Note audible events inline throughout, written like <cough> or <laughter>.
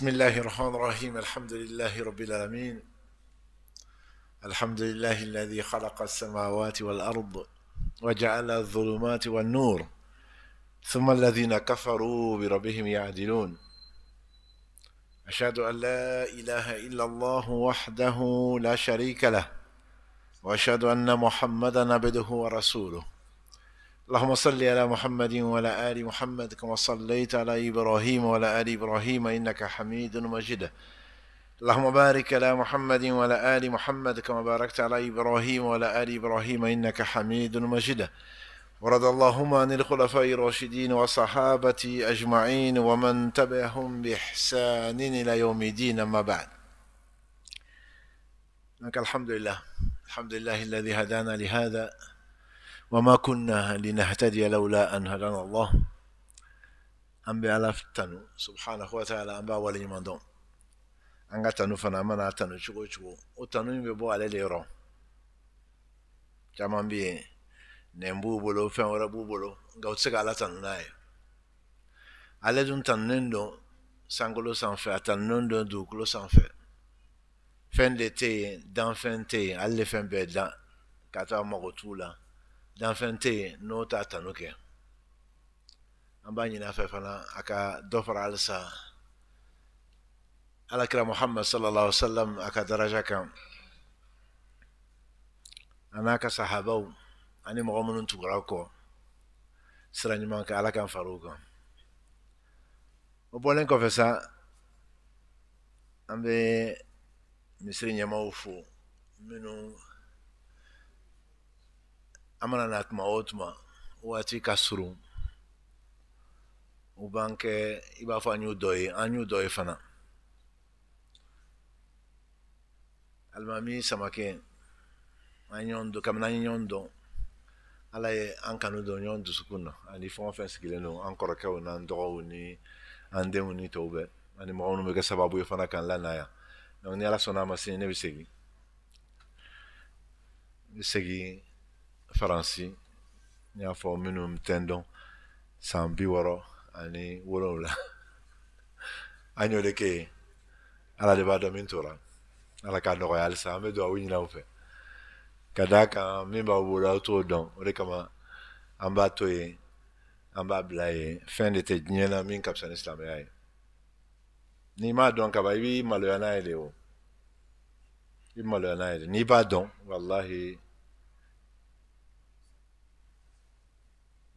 بسم الله الرحمن الرحيم الحمد لله رب العالمين الحمد لله الذي خلق السماوات والأرض وجعل الظلمات والنور ثم الذين كفروا بربهم يعدلون أشهد أن لا إله إلا الله وحده لا شريك له وأشهد أن محمدا عبده ورسوله اللهم صل على محمد وعلى آل محمد كما صليت على إبراهيم وعلى آل إبراهيم إنك حميد مجيد اللهم بارك على محمد وعلى آل محمد كما باركت على إبراهيم وعلى آل إبراهيم إنك حميد مجيد ورد اللهم عن الخلفاء الراشدين وصحابة أجمعين ومن تبعهم بإحسان إلى يوم الدين أما بعد لك الحمد لله الحمد لله الذي هدانا لهذا وما كنا لنهتدي لولا أن هدانا الله أم بألاف تنو سبحانه وتعالى أم بأول إيمان دوم أنغا تنو فنا منا تنو شغو شغو وتنو يبو على ليرو جامان بي نمبو بلو فن وربو بلو غو تسك على تنو ناي على دون تنو ندو سنغلو سنفة تنو ندو دو كلو سنفة فن دي تي دان فن تي على فن بي دان كاتوا مغو تولا danfɛn n'o t'a tanu kɛ an b'a ɲini a fɛ fana a ka dɔ fara halisa alakira muhammad sallallahu alaihi wasallam a ka daraja kan a n'a ka sahabaw ani mɔgɔ minnu tugura kɔ sira ɲuman kan ala kan far'u kan o bɔlen kɔfɛ sa an be misiri ɲɛmaw fo minnu amana na tuma o tuma waati ka surun u b'an kɛ i b'a fɔ an y'u dɔ ye an y'u dɔ ye fana alimami samakɛ an ɲɔn dɔn kabini an ye ɲɔn dɔn ala ye an kanu don ɲɔn dusukun na ani fɛn o fɛn sigilen don an kɔrɔkɛw n'an dɔgɔw ni an denw ni tɔw bɛɛ ani mɔgɔ minnu bɛ kɛ sababu ye fana k'an lanaya donc ni ala sɔnna a ma sini ne bɛ segin n bɛ segin faransi n y'a fɔ minnu tɛn dɔn san bi ani wolonwula an y'o de kɛ yen ala de b'a dɔn min tora ala k'a nɔgɔya halisa an bɛ don aw ɲini aw fɛ ka de kama an b'a to yen an b'a bila yen na min ka fisa ni silamɛya ye n'i m'a dɔn kaban i b'i o i maloya n'a ye de n'i b'a dɔn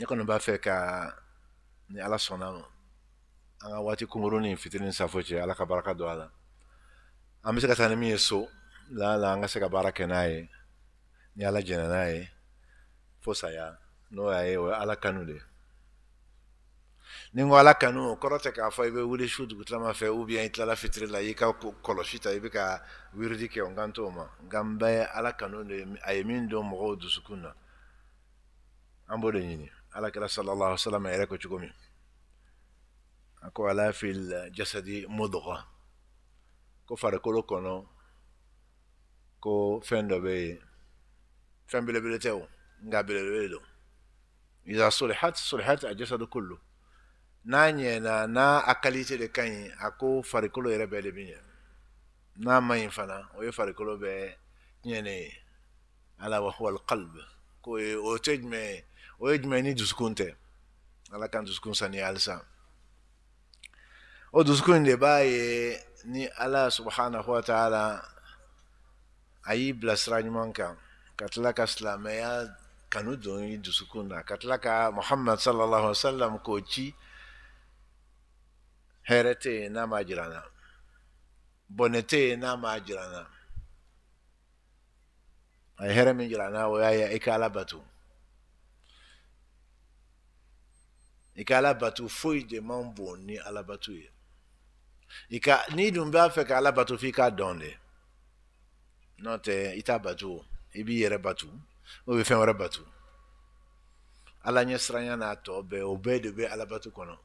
ne kɔni b'a fɛ ka ni ala sɔnna ma an ka waati kunkuruni ni fitini safo cɛ ala ka baraka don a la an bɛ se ka taa ni min ye so la la an ka se ka baara kɛ n'a ye ni ala jɛnɛ n'a ye fo saya n'o y'a ye o ye ala kanu de ni n ko ala kanu o kɔrɔ tɛ k'a fɔ i bɛ wuli su dugutilama fɛ ubiyɛn i tilala fitiri la i ka kɔlɔsi ta i be ka wiridi kɛ n kan t'o ma nka n bɛɛ ala kanu de ye a ye min don mɔgɔw dusukun na an b'o de ɲini على كلا صلى الله عليه وسلم إليك وشكومي أكو على في الجسد مضغة كو فاركولو كونو كو فندو بي فن بلبلي تاو نغا بلبلي إذا صلحت صلحت الجسد كله ناني نا نا أكاليتي لكاني أكو فاركولو إلى بيلي بنيه n'a ma ɲi fana o ye farikolo bɛ ɲɛne ye ala wa huwa alqalb ko ye o tɛ jumɛn ye o ye jumɛn ni dusukun tɛ ala kan dusukun sani halisa o dusukun de b'a ye ni ala subhanahu wa ta'ala a y'i sira ɲuman kan ka tila ka silamɛya kanu don i dusukun na ka tila ka muhammad sallallahu alaihi wasallam k'o ci hɛrɛ tɛ yen n'a ma jira n na bɔnɛ tɛ yen n'a ma jira n na a ye hɛrɛ min jira n na o y'a ye i ka ala bato i ka alabato foyi de man bon ni alabato ye i ka n'i dun b'a fɛ ka alabato f'i k'a dɔn de n'o tɛ i t'a bato i b'i yɛrɛ bato o bɛ fɛn wɛrɛ bato ala ɲɛsiranya n'a tɔ bɛɛ o bɛɛ de bɛ alabato kɔnɔ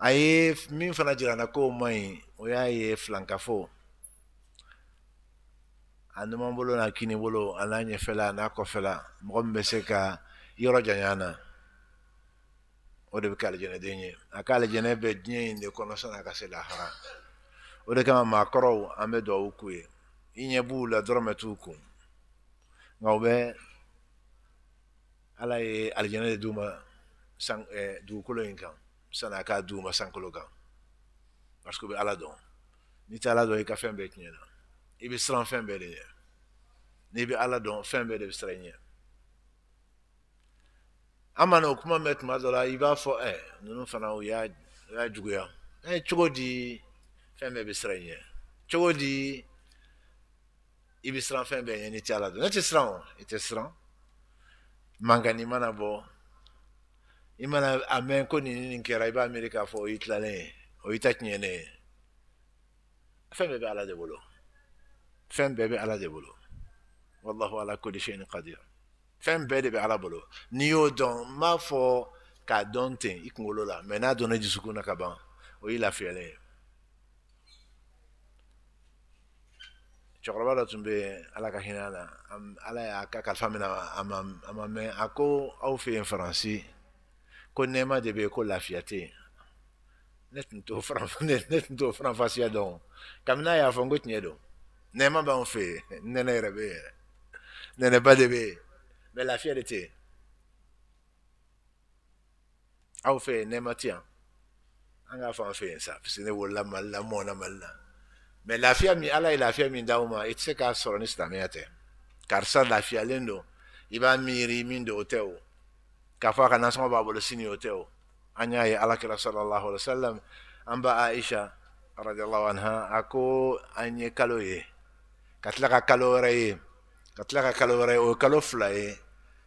a ye min fana jirana ko ma ɲi o y'a ye filankafo a numanbolo n'a kinibolo a n'a ɲɛfɛla a n'a kɔfɛla mɔgɔ min bɛ se ka yɔrɔ janya na o e. e, de bɛ kɛ alijɛnɛden ye a ka alijɛnɛ bɛ diɲɛ in de kɔnɔ sani a ka se lahara o de kama maakɔrɔw an bɛ dugawu k'u ye i ɲɛ b'u la dɔrɔmɛ t'u kun nka u bɛ ala ye alijɛnɛ de d'u ma san ɛɛ dugukolo in kan sani a k'a d'u ma sankolo kan parce que u bɛ ala dɔn n'i tɛ ala dɔn i ka fɛn bɛɛ tiɲɛna i bɛ siran fɛn bɛɛ de ɲɛ n'i bɛ ala dɔn fɛn bɛɛ de bɛ siran i ɲɛ ama na o iba for tuma dɔ la i b'a fɔ ɛ ninnu fana u y'a juguya ɛ eh, cogo di fɛn bɛɛ n'i tɛ ala dɔn ne tɛ siran o i mana bɔ i mana a mɛn ko nin nin kɛra i b'a miiri k'a fɔ o y'i tilalen ye ala de bolo fɛn bɛɛ ala de bolo walahu ala kulli shay'in qadir Fèm bè debe ala bolo. Niyo don ma fo ka don ten. Ik ngolo la. Mè nan donè di soukou na kaban. Ou yi la fè alè. Chokroba la tounbe ala kakina la. Ala ya akakal fa mè nan amamè. Ako ou fè yon fransi. Ko neman debe yo la fè atè. Net mtou fransi. Net mtou fransi ya don. Kam nan ya fongot nye do. Neman ba ou fè. Nenè rebe. Nenè ba debe. Mais la fierté aw fɛ nɛɛma ti yan an k'a fɔ an fɛ yen sa parce que ne wolola la mɔna mali la mɛ lafiya min ala ye lafiya min d'aw ma i tɛ se k'a sɔrɔ ni silamɛya tɛ karisa lafiyalen don i b'a miiri min don il tɛ o k'a fɔ a ka nasɔngɔ b'a bolo sini o tɛ o an y'a ye alakira sallallahu alaihi wasallam an ba aisha radiyallahu anha a ko an ye kalo ye ka tila ka ka kalo wɛrɛ o kalo fila ye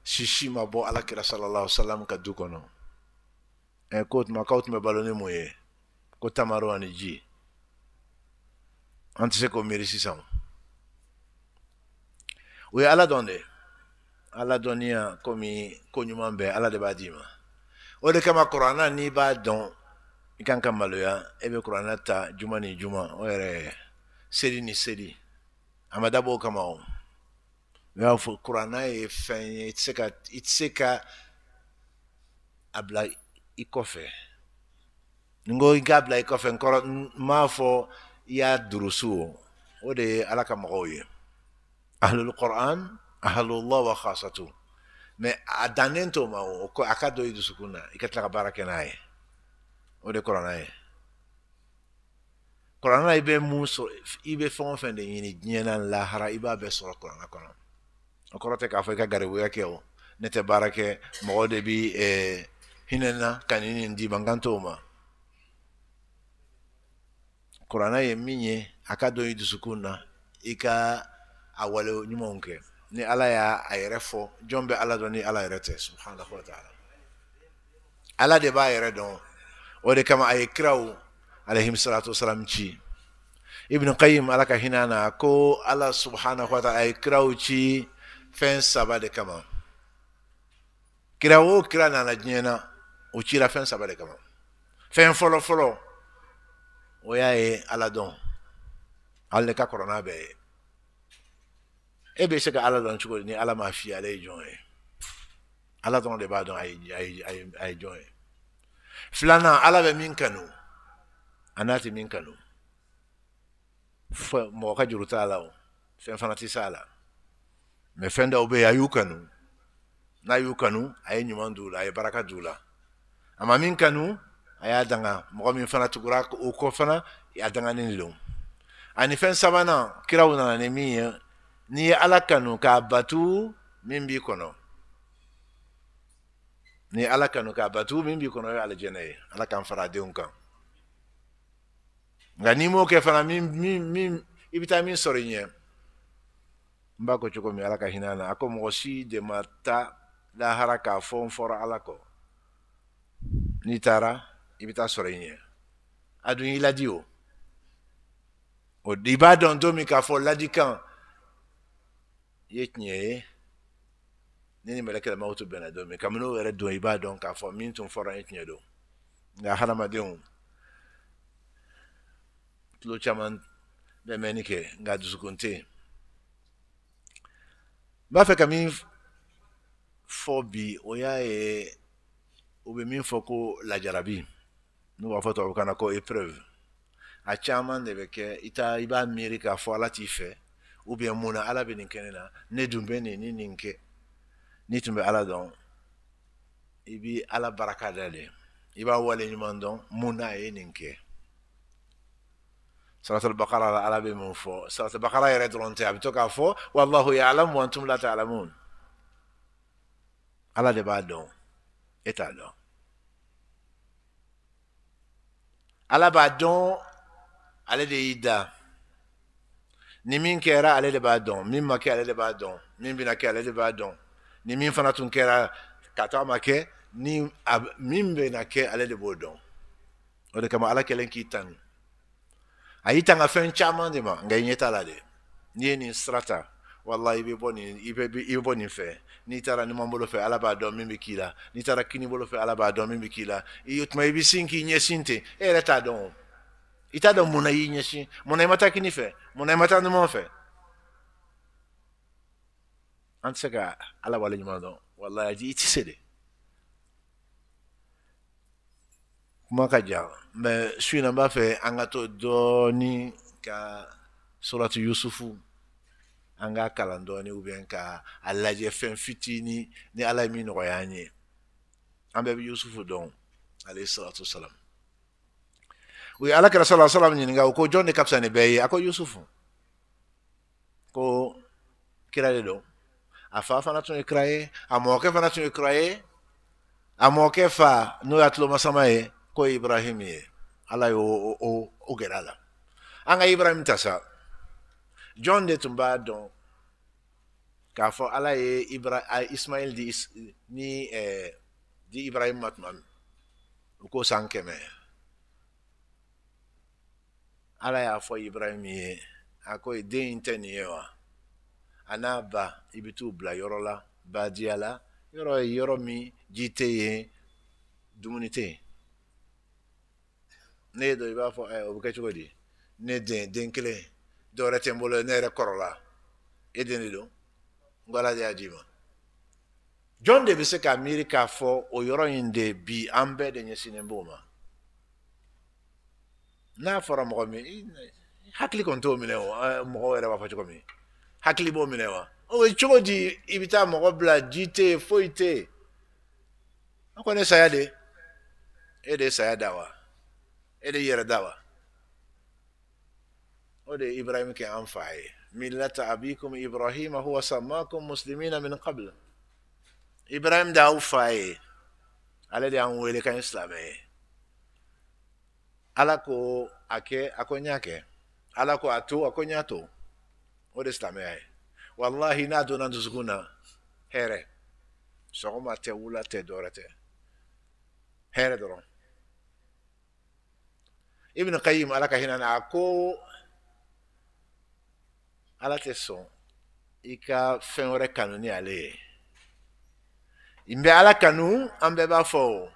sisi ma bɔ alakira sallallahu salam ka du kɔnɔ ɛ e, k'o tuma k'aw tun bɛ balo e ni mun ye ko tamaro e ani ji an tɛ se k'o miiri sisan o ye ala dɔn de ala dɔnniya komi ko ɲuman bɛɛ ala de b'a d'i ma o de kama kuranna n'i b'a dɔn i kan ka maloya e bɛ kuranna ta juma ni juma o yɛrɛ seli ni seli a ma dabɔ o kama o Now for Kuranaev, it's like a, it's like a, abla ikofe. Ngo ingabla ikofe nkoro mafo ya durusu. Ode alaka magoye. Ahlul Quran, ahlullah wa khasatu. Me adanento mau, akado idu sukuna, ikatlaka barake nae. Ode Kuranaev. Kurana ibe mu sɔrɔ i bɛ fɛn o fɛn de ɲini diɲɛ na lahara i b'a bɛɛ sɔrɔ kurana kɔnɔ o tɛ k'a fɔ i ka garibuya kɛ o ne tɛ baara kɛ mɔgɔ de bi eh, hinɛ ka ni nin d'i ma n kan t'o ma kurana ye min ye a ka dɔn i dusukun na i ka a wale ɲumanw kɛ ni ala y'a a yɛrɛ fɔ jɔn bɛ ala dɔn ni ala yɛrɛ tɛ subhanahu wa ta'ala ala de b'a yɛrɛ dɔn o de kama a ye kiraw alayhim salatu wasalam ci ibnu qayyim ala ka hinɛ na ko ala subhanahu wa ta'ala a ye kiraw ci fɛn saba de kama kira o kira nana diɲɛ na o cira fɛn saba de kama fɛn fɔlɔfɔlɔ o y'a ye ala dɔn ale ka kɔrɔ n'a bɛɛ ye e bɛ se ka ala dɔn cogo ni ala ma f'i ale ye ala dɔrɔn de b'a dɔn a ye jɔn ye filanan ala bɛ min kanu a n'a tɛ min kanu la o fɛn fana mɛ fɛn dɔw bɛ a y'u kanu n'a y'u kanu a ye ɲuman dula la a ye baraka d'u la a min kanu a y'a danga mɔgɔ min fana tugura o kɔ fana a danganen don ani fɛn sabanan kiraw nana ni min ye n'i ye ala kanu k'a batu min b'i kɔnɔ ni ye ala kanu k'a batu min b'i kɔnɔ o ye alijɛnɛ ye ala k'an fara denw kan nka n'i m'o kɛ fana min min min i bɛ taa min sɔrɔ i ɲɛ n b'a ko cogo min ala ka hinɛ na a ko mɔgɔ si de ma ta lahara k'a fɔ n fɔra ala kɔ n'i taara i bɛ taa sɔrɔ i ɲɛ a dun y'i ladi o o i b'a dɔn don min k'a fɔ ladikan i ye tiɲɛ ye ne ni mɛlɛkɛlɛ maaw tun bɛnna don min kabini o yɛrɛ don i b'a dɔn k'a fɔ min tun fɔra n ye tiɲɛ don nka hadamadenw tulo caman bɛ mɛnni kɛ nka dusukun tɛ yen b'a fɛ ka min fɔ bi o y'a ye u bɛ min fɔ ko lajarabi n'u b'a fɔ tubabukan na ko épreuve a caman de bɛ kɛ i ta i b'a miiri k'a fɔ ala t'i fɛ ou mun na ala bɛ nin kɛ ne na ne dun bɛ nin ni nin kɛ n'i tun bɛ ala dɔn i bɛ ala baraka da de i b'a waleɲuman dɔn mun na a ye nin kɛ سورة البقرة على أبي من فوق سورة البقرة يريد يريدون تعبتك فوق والله يعلم وأنتم لا تعلمون على دي بعدهم يتعلم على بعدهم على دي يدا نمين كيرا على دي بعدهم مين مكي على دي بعدهم مين بناكي على دي بعدهم نمين فناتون كيرا كاتا مكي ni min bɛ na kɛ ale de b'o على كلين de a y'i tanga fɛn caman de ma nka i ɲɛ t'a la de n'i ye nin sira ta walahi i bɛ bɔ nin i bɛ i bɛ bɔ n'i taara ala b'a dɔn min bɛ k'i la kinibolo fɛ ala b'a dɔn min bɛ k'i la i tuma i bɛ sin k'i ɲɛsin ten e yɛrɛ t'a dɔn o i t'a dɔn munna y'i ɲɛsin munna kini fɛ munna ala wale ɲuman dɔn i de kuma ka jan mɛ na n b'a fɛ an ka to dɔɔni ka suratu yusufu an k'a kalan dɔɔni ubiyɛn ka a lajɛ fɛn fitini ni ala ye min nɔgɔya an ye an bɛɛ yusufu dɔn alayhi salatu salam u ye alakira sala salam ɲininka u ko jɔn de ka fisa ni bɛɛ ye a ko yusufu ko kira de don a fa fana tun ye kira ye a mɔkɛ fana tun ye kira ye a mɔkɛ fa n'o y'a tulomasama ye koy ibrahimiye ala y'o o o gɛrɛ anga ibrahim tasa John jɔn de tun b'a dɔn k'a fɔ ala ye ibra ismail di ni ɛɛ eh, di ibrahim ma tuma min u ko san kɛmɛ ala y'a fɔ ibrahim ye a ko e den in tɛ nin ye wa a n'a ba i bɛ t'u bila yɔrɔ la baadiya la yɔrɔ ye yɔrɔ min ji tɛ yen dumuni tɛ yen ne ye dɔ i b'a fɔ ɛ eh, o bɛ kɛ cogo di ne den den kelen dɔwɛrɛ tɛ n bolo ne yɛrɛ kɔrɔla e den de don n ko ala de y'a d'i ma jɔn de bɛ se ka miiri k'a fɔ o yɔrɔ in de bi an bɛɛ de ɲɛsinnen b'o ma n'a fɔra mɔgɔ min hakili kɔni t'o minɛ eh, o mɔgɔ yɛrɛ b'a fɔ cogo min hakili b'o minɛ wa o bɛ cogo di i bɛ taa mɔgɔ bila ji tɛ yen foyi tɛ yen an kɔni ye saya de ye e de ye saya da wa. ede yɛre daba o de ibrahim ke an fa ye millata abikum ibrahima huwa sammakum muslimina min qabl ibrahim da aw fa ye ale de an wele kan silamɛ ye ala ko a kɛ a ko n kɛ ala ko a to a ko n to o de silamɛya ye wallahi n'a donna dusukun na hɛrɛ sɔgɔma tɛ wula tɛ dɔwɛrɛ tɛ hɛrɛ dɔrɔn ibnu qayim ala ka hinana a ko ala tɛ sɔn i ka fɛn wɛrɛ kanu ni ale ye n bɛ ala kanu an bɛɛ b'a fɔ o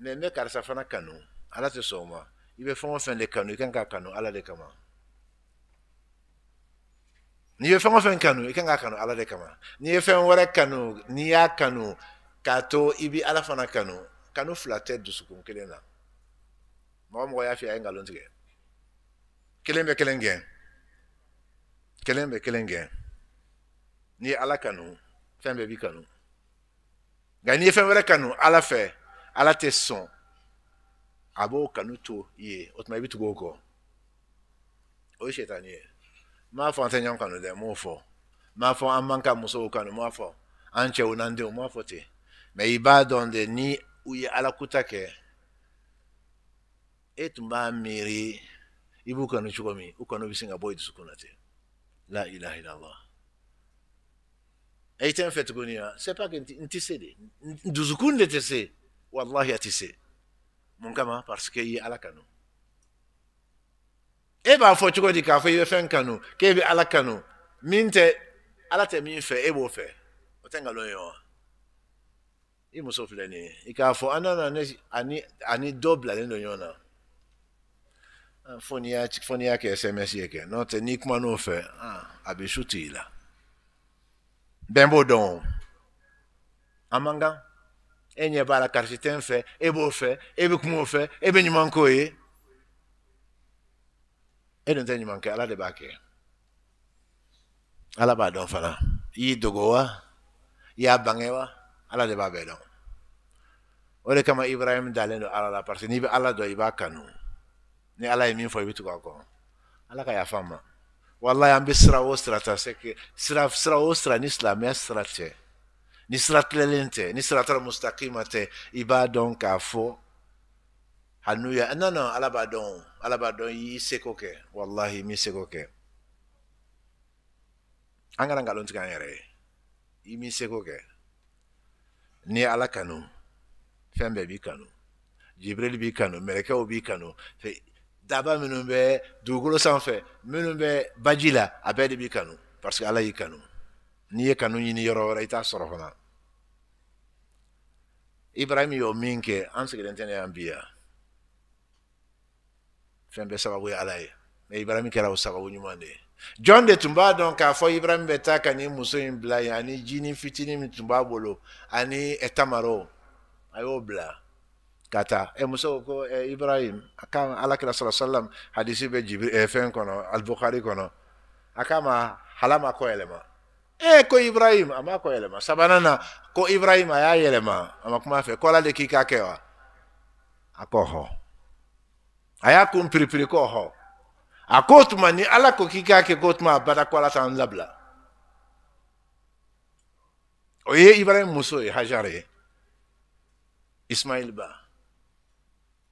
mɛ n bɛ karisa fana kanu ala tɛ sɔn o ma i bɛ fɛn o fɛn de kanu i kan ka kanu ala de kama n'i ye fɛn o fɛn kanu i kan ka kanu ala de kama n'i ye fɛn wɛrɛ kanu n'i y'a kanu k'a to i bɛ ala fana kanu kanu fila tɛ dusukun kelen na mɔgɔ mɔgɔ y'a f'i ye a ye nkalon tigɛ kelen bɛ kelen gɛn kelen bɛ kelen gɛn n'i ye ala kanu fɛn bɛɛ b'i kanu nka n'i ye fɛn wɛrɛ kanu ala fɛ ala tɛ sɔn a b'o kanu to i ye o tuma i bɛ tugu o kɔ o ye sitani ye n m'a fɔ an tɛ ɲɔgɔn kanu dɛ n m'o fɔ n m'a fɔ an man ka musow kanu n m'a fɔ an cɛw n'an denw n m'a fɔ ten mɛ i b'a dɔn de ni u ye alakuta kɛ e tun b'a miiri i b'u kanu cogo min u kanu bɛ sin ka bɔ i dusukun na ten la ilaha illallah e tɛ n fɛ tuguni wa c'est pas que n ti se de n dusukun de tɛ se walahi a ti se mun kama parce que i ye ala kanu e b'a fɔ cogo di k'a fɔ i bɛ fɛn kanu k'e bɛ ala kanu min tɛ ala tɛ min fɛ e b'o fɛ o tɛ nkalon ye wa i muso filɛ nin ye i k'a fɔ an nana ani dɔ bilalen don ɲɔgɔn na foni yake foni yake sms yake n'o tɛ n'i kuma n'o fɛ a bɛ su t'i la bɛn b'o dɔn o a man kan e ɲɛ b'a la karisi tɛ n fɛ e b'o fɛ e bɛ kuma o fɛ e bɛ ɲuman k'o ye e dun tɛ ɲuman kɛ ala de b'a kɛ ala b'a dɔn fana i y'i dogo wa i y'a bange wa ala de b'a bɛɛ dɔn o de kama ibrahim dalen don ala la parce que n'i bɛ ala dɔn i b'a kanu ni ala ye min fɔ i bɛ tugu a kɔ ala ka yafa n ma walayi an bɛ sira o sira ta sira sira o sira ni silamɛya sira tɛ ni sira tilalen tɛ ni sira taara mustakima tɛ i b'a dɔn k'a fɔ hanuya non non ala b'a dɔn ala b'a dɔn i y'i seko kɛ walahi i m'i seko kɛ an kana nkalon tigɛ an yɛrɛ ye i m'i seko kɛ n'i ala kanu fɛn bɛɛ b'i kanu jibirili b'i kanu mɛlɛkɛw b'i kanu daba minnu bɛ dugukolo sanfɛ minnu bɛ baji la a bɛɛ de b'i kanu parce que ala y'i kanu n'i ye kanu ɲini yɔrɔ wɛrɛ i t'a sɔrɔ fana ibrahim y'o min kɛ an sigilen tɛ ne yan bi yan fɛn bɛɛ sababu ye ala ye mɛ ibrahim kɛra o sababu ɲuman de ye jɔn de tun b'a dɔn k'a fɔ ibrahim bɛ taa ka nin muso in bila yen ani jinin fitinin min tun b'a bolo ani ɛtamaro a y'o bila kata e muso ko e ibrahim aka alakira sala sallam hadisi be jibril e fen kono bukhari kono akama halama ko elema e ko ibrahim ama ko elema sabanana ko ibrahim aya elema ama kuma fe ko la de kika kewa akoho aya pri pri ko ho akotuma ni ala ko kika ke bada ko ala labla o ye ibrahim muso e hajare ismail ba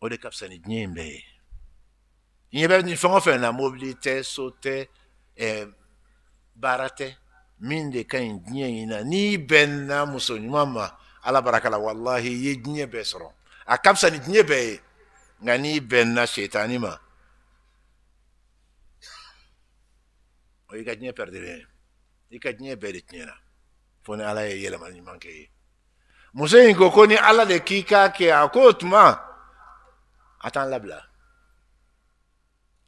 Och det kapsani jimbe. Nyebe ni fɛn o fɛn na mobili tɛ so tɛ ɛɛ baara tɛ min de ka ɲi diɲɛ in na n'i bɛnna muso ɲuman ma ala baraka la walahi i ye diɲɛ bɛɛ sɔrɔ a ka fisa ni diɲɛ bɛɛ ye nka n'i na setani ma o y'i ka diɲɛ pɛridilen ye i ka diɲɛ bɛɛ de na fo ni ala ye yɛlɛma ɲuman kɛ ye muso in ko ko ni ala de k'i k'a kɛ a k'o tuma. a t'an labila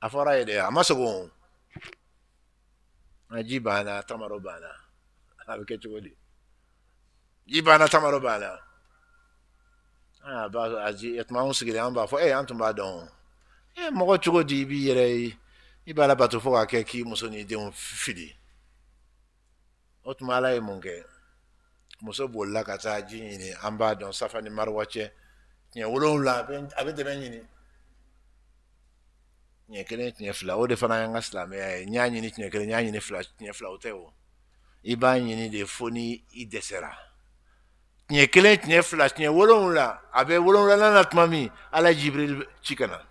a fɔra ye dɛ a ma sogo nka ji banna tamaro banna a bɛ kɛ cogo di ji banna tamaro banna a b'a a ji tuma anw sigilen an b'a fɔ ee eh, an tun b'a dɔn ee eh, mɔgɔ cogo di i b'i yɛrɛ ye i b'a labato fo k'a kɛ k'i muso n'i denw fili o tuma ala ye mun kɛ muso bolila ka taa ji ɲini an b'a dɔn safa ni mariwa cɛ. tiɲɛ wolonwula a bɛ dɛmɛ ɲini tiɲɛ kelen tiɲɛ fila o de fana y'an ka silamɛya ye n y'a ɲini tiɲɛ kelen n y'a ɲini fila tiɲɛ fila o tɛ o i b'a ɲini de fo ni i dɛsɛra tiɲɛ kelen tiɲɛ fila tiɲɛ wolonwula a bɛ wolonwulanan na tuma min ala jibirili ci ka na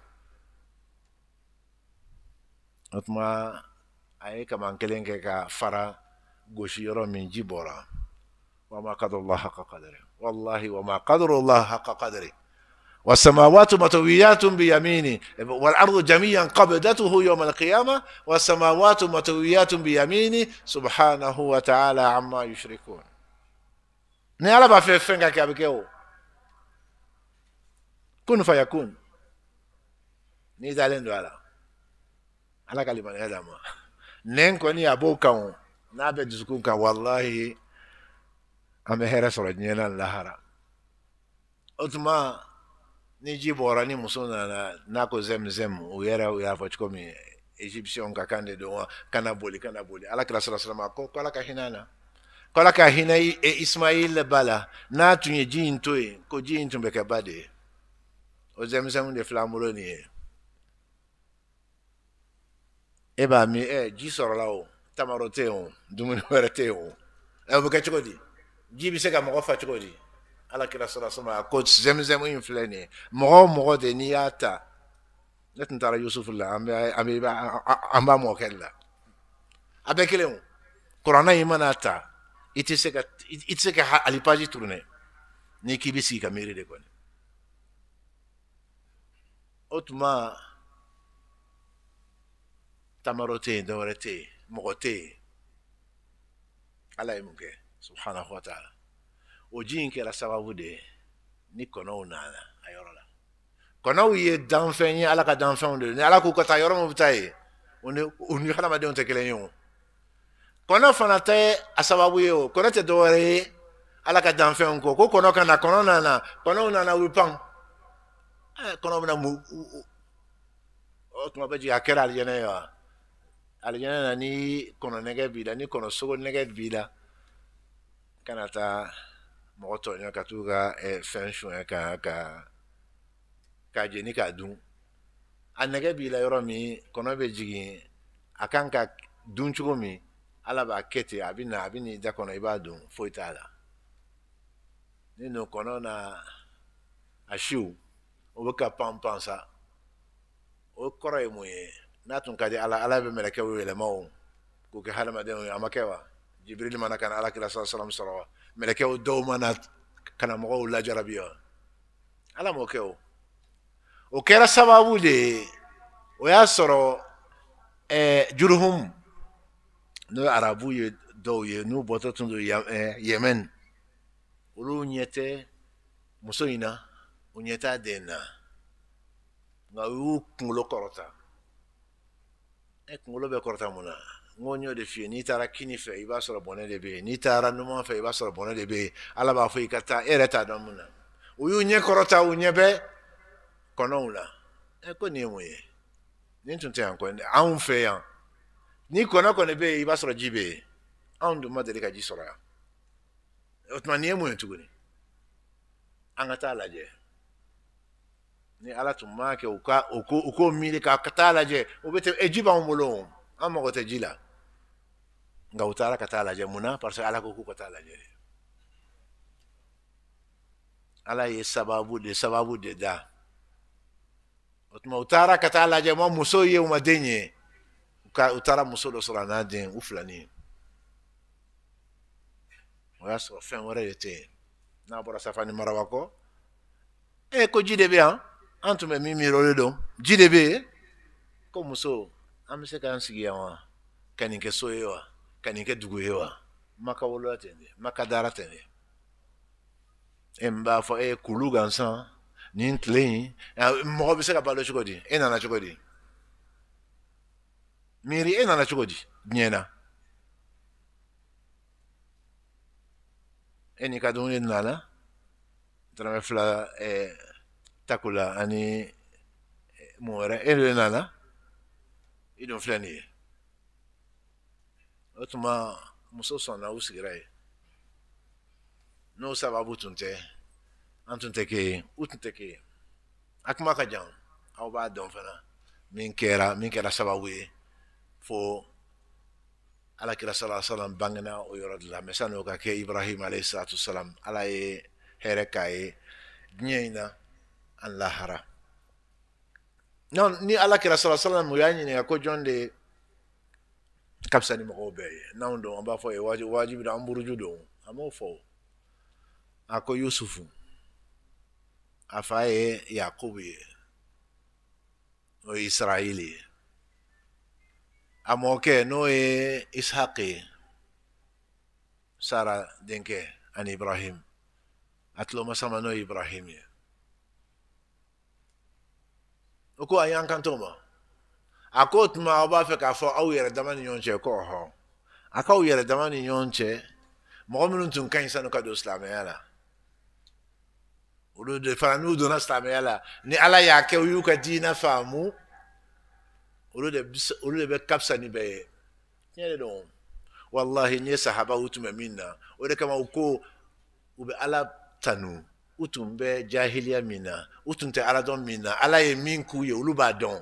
o tuma a ye kaman kelen kɛ ka fara gosi yɔrɔ min ji bɔra wama kaduru allah haqa qadri wallahi wama kaduru allah haqa qadri wasamawatu matawiyatun biyamini walardu jamian qabdatuhu yauma alqiyama wasamawatu matawiyatun biyamini subhanahu wa taala amma yushrikun ne ala ba fe fenga ke abikeo kun fayakun ni zalendo ala ala kalima ni adama nen ko ni aboka o na be dusukun ka wallahi ame hera soro nyena lahara otuma n'iji ji ni muso nana n'a ko zɛmzɛm u yɛrɛ u y'a fɔ cogo min egyptiyɛnw ka kan de don wa kana boli kana boli ala kira sala salama ko ko ala ka hinɛ e, na ko ala ka hinɛ ismail ba la n'a tun ye ji in to yen ko ji in tun bɛ kɛ ba de ye o zɛmzɛm de filɛ an bolo nin ye e b'a min ɛ ji sɔrɔla o tamaro tɛ yen o dumuni wɛrɛ tɛ yen o ɛ e, o bɛ kɛ cogo di ji bɛ se ka mɔgɔ fa cogo di على كلا صلى الله عليه وسلم كوت زمزم وين فلاني مغو مغو دي نياتا نت نتارا يوسف الله أمي أمي أمي أمي كلا أبي كلمو قرآن يمانا تا إتسكا إتسكا أليباجي ترني نيكي بيسي كميري دي كوني o tuma tamaro tɛ yen dɔwɛrɛ tɛ yen mɔgɔ tɛ yen ala ye mun kɛ subhanahu wa taala o ji kɛra sababu de ni kɔnɔw nana a yɔrɔ la kɔnɔw ye danfɛn ye ala ka danfɛnw de ni ala k'u ka taa yɔrɔ min bɛ taa yen o ni o ni hadamadenw tɛ kelen ye o kɔnɔ fana tɛ a sababu ye o kɔnɔ tɛ dɔwɛrɛ ye ala ka danfɛnw kɔ ko kɔnɔ ka na kɔnɔ nana kɔnɔw nana u bɛ pan ɛɛ kɔnɔ bɛ na mun o tuma bɛ jigin a kɛra alijɛnɛ ye wa alijɛnɛ na ni kɔnɔ nɛgɛ b'i la ni kɔnɔ sogo nɛgɛ b'i la kana taa. mɔgɔ tɔɲɔn ka t'u ka ɛ fɛn sonyɛ ka ka ka jeni k'a dun a nɛgɛ b'i la yɔrɔ min kɔnɔ bɛ jigin a kan ka dun cogo min ala b'a kɛ ten a bɛ na a bɛ n'i da kɔnɔ i b'a dun foyi t'a la ni n'o kɔnɔ na a siw o bɛ ka pan pan sa o kɔrɔ ye mun ye n'a tun ka di ala ala bɛ mɛlɛkɛw yɛlɛma o k'o kɛ hadamadenw ye a ma kɛ wa jibirili mana ka na alakira sɔrɔ sɔrɔ wa. mɛlɛkɛw dɔw mana kana mɔgɔw lajarabi wa ala m'o kɛ o o kɛra sababu de ye o y'a sɔrɔ ɛɛ eh, juruhum n'o ye arabu ye dɔw ye n'u bɔtɔ tun don eh, yɛmɛni olu ɲɛ muso in na u ɲɛ den na nka u y'u kunkolo kɔrɔta ɛ e kunkolo bɛ kɔrɔta mun na n ko n y'o de f'i ye n'i taara kini fɛ i b'a sɔrɔ bɔnɛ de bɛ yen n'i taara numan fɛ i b'a sɔrɔ bɔnɛ de bɛ yen ala b'a fɔ i ka taa e yɛrɛ t'a dɔn mun na u y'u ɲɛ kɔrɔta u ɲɛ bɛ kɔnɔw la ɛ ko nin ye mun ye nin tun tɛ yan kɔni anw fɛ yan ni kɔnɔ kɔni bɛ yen i b'a sɔrɔ ji bɛ yen anw dun ma deli ka ji sɔrɔ yan o tuma nin ye mun ye tuguni an ka taa lajɛ ni ala tun m'a kɛ u ka u k'o miiri k'a ka taa lajɛ o bɛ e tɛmɛ ji b'anw bolo o an mago tɛ ji la. Gautara, katala taara ka taa parce que ala ko k'u ka taa lajɛ de ala ye sababu de sababu de da o tuma u taara ka taa lajɛ ma muso ye u ma den ye u taara muso dɔ sɔrɔ a n'a den u filanin o y'a sɔrɔ fɛn de tɛ yen n'a bɔra safani marawa kɔ ee eh, ko ji de bɛ yan hein? an tun bɛ min don ji de ko muso an se k'an sigi yan wa ka kanike dugu ye wa ma ka wolola ten de dara ten de e n b'a fɔ e kulu gansan nin tile in mɔgɔ bɛ se ka balo cogo di e nana cogo di miiri e nana cogo di diɲɛ na e n'i ka dumuni nana dɔrɔmɛ fila eh, tako la ani mun wɛrɛ e de nana i dun filɛ nin ye o tuma muso sɔnna u sigira yen n'o sababu tun tɛ an tun tɛ kɛ yen u tun tɛ kɛ yen a kuma ka jan aw b'a dɔn fana min kɛra min kɛra sababu ye fo alakira sala salam bangena o yɔrɔ de la mɛ sanni o ka kɛ ibrahim alayhi salatu salam ala ye hɛrɛ k'a ye diɲɛ in na an lahara ni alakira sala salam u y'a ɲininka ko jɔn de kapsani mɔgɔw bɛɛ ye n'anw dɔn an b'a fɔ ye eh, wajibi wajibi don an buruju don an b'o fɔ a ko yusufu a fa ye eh, yakubu ye eh, o ye israeli ye a mɔkɛ n'o ye ishaqi ye sara denkɛ ani ibrahim a masama n'o ye ibrahim ye o ko a y'an kanto ma a k'o tuma aw b'a fɛ k'a fɔ aw yɛrɛ dama ni ɲɔgɔn cɛ ko ɔhɔ a k'aw yɛrɛ dama ni ɲɔgɔn cɛ mɔgɔ minnu tun ka ɲi sanu ka don silamɛya la olu de fana n'u donna silamɛya la ni ala y'a kɛ u y'u ka diinɛ faamu olu de olu de bɛ kapsa ni bɛɛ ye tiɲɛ de don walahi nye sahaba sahabaw tun bɛ min na o de kama u ko u bɛ ala tanu u tun bɛ jahiliya min na u tun tɛ ala dɔn min na ala ye min k'u ye olu b'a dɔn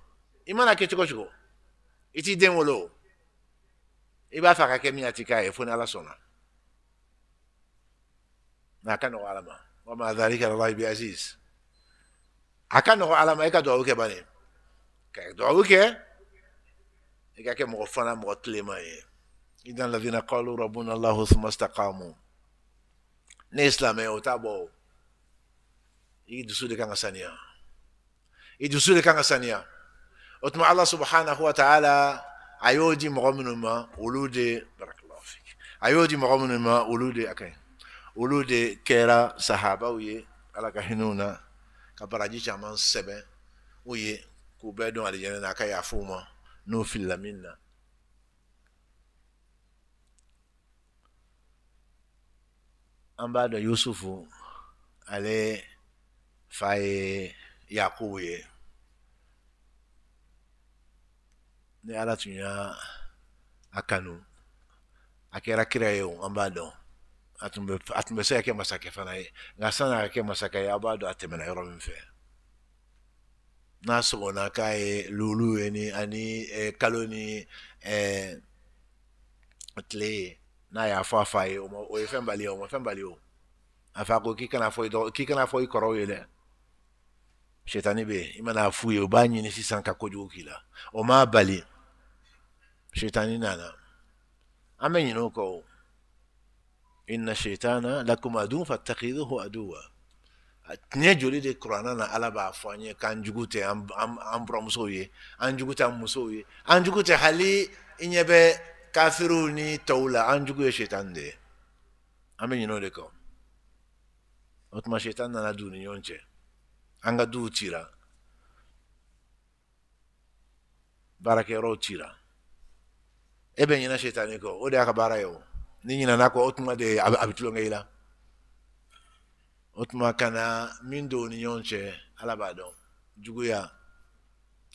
imana kɛ iti cogo i t'i den wolo o i b'a fɛ a ka kɛ min a ti fo ni ala sɔnna nka ka nɔgɔ ala ma wa ma bi aziz a ka nɔgɔ ala ma e ka duwawu kɛ bani ka duwawu kɛ i ka kɛ mɔgɔ fana mɔgɔ tilema ye idan ladina qalu rabbuna allahu thumma istaqamu ne islamɛ o t'a bɔ i e dusu de kan ka saniya i e dusu de kan ka saniya وتمع الله سبحانه وتعالى عيودي مغمن ما ولودي بارك الله فيك عيودي مغمن ما ولودي أكين ولودي كيرا صحابة وي على كهنونا كبراجي جامان سبع وي كوبدون على جنة كيا فوما نوفي لمنا an b'a dɔn عليه فاي يعقوب ne ala tun y'a a kanu a kɛra kira ye o an b'a dɔn a tun bɛ se ka kɛ masakɛ fana ye nka sanni a ka kɛ masakɛ ye a b'a dɔn a tɛmɛna yɔrɔ min fɛ n'a sɔgɔna k'a ye lulu ye ni ani eh, kalo ni eh, tile ye n'a y'a fɔ a fa ye o o ye fɛn bali ye o ma fɛn bali o a fa ko k'i kana fɔ i k'i kana fɔ i kɔrɔw ye dɛ sitani bɛ yen i mana f'u ye u b'a ɲini sisan ka kojugu k'i la o m'a bali shetani nana amenyina huko inna shetana lakum adu fattakhidhuhu aduwa tiɲɛ joli de kuranna na ala b'a fɔ an ye k'an jugu tɛ an buramusow ye an jugu tɛ an musow ye an jugu tɛ hali i ɲɛ bɛ kafiriw ni tɔw la an jugu ye shetani de ye an bɛ ɲinɛ o de kɔ o tuma shetani nana du ni ɲɔgɔn cɛ an ka duw cira baarakɛyɔrɔw cira e bɛ ɲina sitani kɔ o de y'a ka baara ye o ni ɲinana kɔ o tuma de a bɛ tulonkɛ e i la o tuma kana min do ni ɲɔgɔn cɛ ala b'a dɔn juguya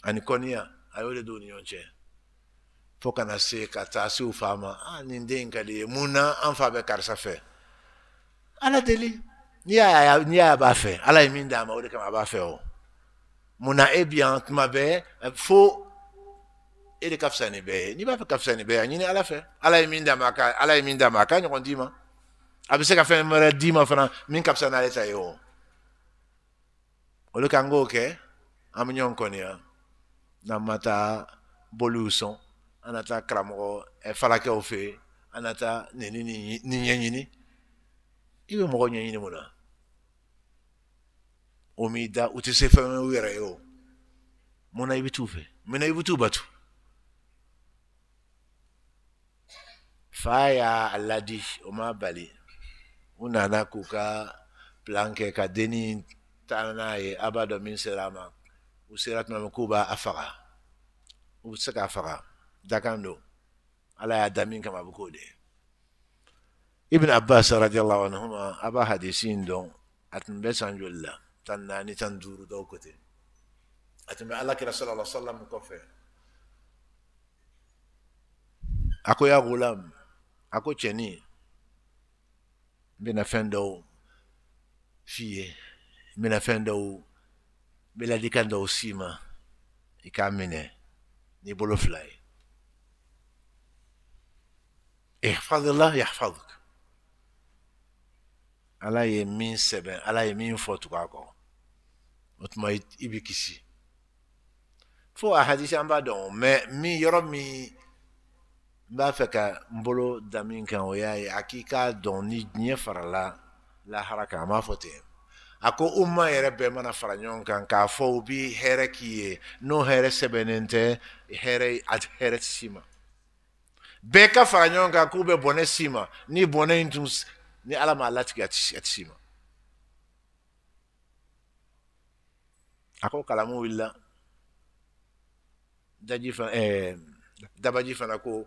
ani kɔniya a y'o de do ni ɲɔgɔn cɛ fo kana se ka taa se u fa ma nin den ka di ye mun na an fa bɛ karisa fe ala deli n'i y'a ya n'i y'a b'a fe ala ye min d'a ma o de kama a b'a fe o mun na e bi yan tuma bɛɛ fo e de kafsan e beye, ni ba fe kafsan e beye, a njine ala fe, ala e minda maka, ala e minda maka, nyo kon di man, api se kafan e mwere di man, fwena, min kafsan ala sa yo, oh. wole kangou ke, aminyon ah, kon ya, nan mata, boli ou son, anata kram wou, e eh, falake ou fe, anata, nini nini, nini nini, ki wou mwou nini nini mwou la, ou mi da, ou te se fweme wire yo, oh. mwona i witu fe, mwona i witu batu, faya aladi o ma bali u nana k'u ka plan kɛ ka denni taa n'a ye a b'a dɔn min sera a ma u sera tuma min k'u b'a faga u bɛ se k'a faga dakan don ala y'a da min kama a bɛ k'o de ye ibn abbas radiyallahu anhuma a b'a hadisi in dɔn a tun bɛ san joli la tan naani tan duuru dɔw ko ten a tun bɛ alakira sallallahu alaihi wa sallam kɔfɛ a ko ya gulam akɔkyɛne mbena fɛn dɔw fie mbena fɛn dɔw mbela di kan i e k'a minɛ n'i bolo fila ye ihfadillah yahfadik ala ye min sɛbɛn ala ye min fɔ tugu kɔ o tuma i bi kisi fo a hadisi an b'a dɔn mɛ min yɔrɔ min n b'a fɛ ka n bolo da min kan o y'a ye a k'i k'a dɔn ni diɲɛ farala lahara kan a m'a fɔ ten a ko umma yɛrɛ bɛɛ mana fara ɲɔgɔn kan k'a fɔ u bi hɛrɛ k'i ye n'o hɛrɛ sɛbɛnnen tɛ hɛrɛ a tɛ hɛrɛ si ma bɛɛ ka fara ɲɔgɔn kan k'u bɛ bɔnɛ si ma ni bɔnɛ in tun ni ala m'a latigɛ a ti a ti si ma a ko kalamu wulila daji fana ɛɛ dabaji fana ko